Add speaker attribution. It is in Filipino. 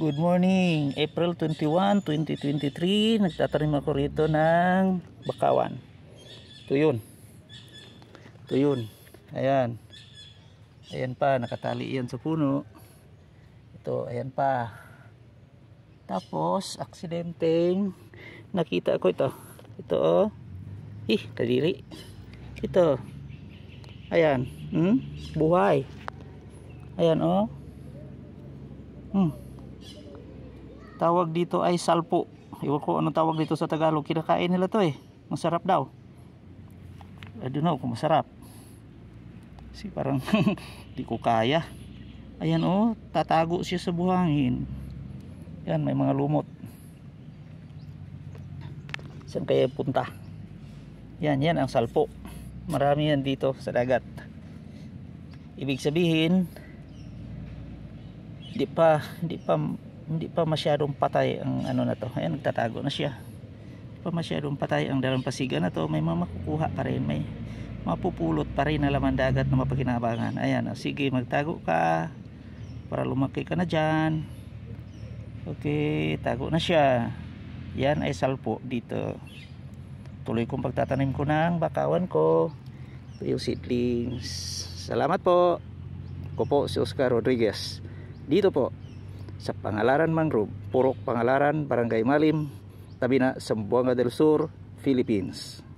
Speaker 1: Good morning, April 21, 2023. Nagtatanim ako rito ng bakawan. Ito yun. Ito yun. Ayan. Ayan pa, nakatali yan sa puno. Ito, ayan pa. Tapos, aksidenteng, nakita ko ito. Ito, oh. Ih, kadiri. Ito. Ayan. Hmm? Buhay. Ayan, oh. Hmm tawag dito ay salpo iwan ko anong tawag dito sa Tagalog kinakain nila to eh masarap daw I don't know kung masarap si parang di ko kaya ayan oh tatago siya sa buhangin yan may mga lumot saan kaya punta yan yan ang salpo marami yan dito sa dagat ibig sabihin di pa di pa hindi pa masyadong patay ang ano na to ayan nagtatago na siya hindi pa masyadong patay ang dalampasigan na to may mga makukuha pa rin may mapupulot pa rin na laman dagat na mapakinabangan ayan o, ah, sige magtago ka para lumaki ka na dyan okay tago na siya yan ay salpo dito tuloy kong pagtatanim ko ng bakawan ko
Speaker 2: ito yung seedlings salamat po ko po si Oscar Rodriguez dito po sa Pangalaran Mangrove, Purok Pangalaran, Barangay Malim, Tabina, Sambuanga del Sur, Philippines.